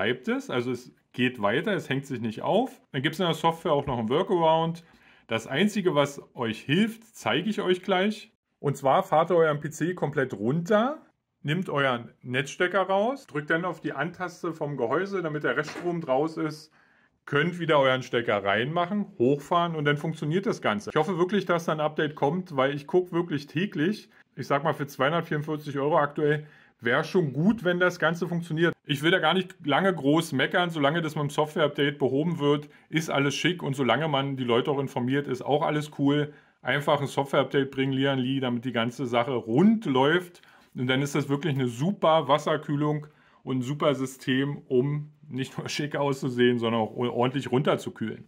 bleibt es. Also es geht weiter, es hängt sich nicht auf. Dann gibt es in der Software auch noch ein Workaround. Das Einzige, was euch hilft, zeige ich euch gleich. Und zwar fahrt ihr euren PC komplett runter, nehmt euren Netzstecker raus, drückt dann auf die Antaste vom Gehäuse, damit der Reststrom draus ist, könnt wieder euren Stecker reinmachen, hochfahren und dann funktioniert das Ganze. Ich hoffe wirklich, dass da ein Update kommt, weil ich gucke wirklich täglich, ich sag mal für 244 Euro aktuell, wäre schon gut, wenn das Ganze funktioniert. Ich will da gar nicht lange groß meckern, solange das mit dem Software-Update behoben wird, ist alles schick und solange man die Leute auch informiert, ist auch alles cool. Einfach ein Software-Update bringen, Lian Li, damit die ganze Sache rund läuft und dann ist das wirklich eine super Wasserkühlung und ein super System, um nicht nur schick auszusehen, sondern auch ordentlich runterzukühlen.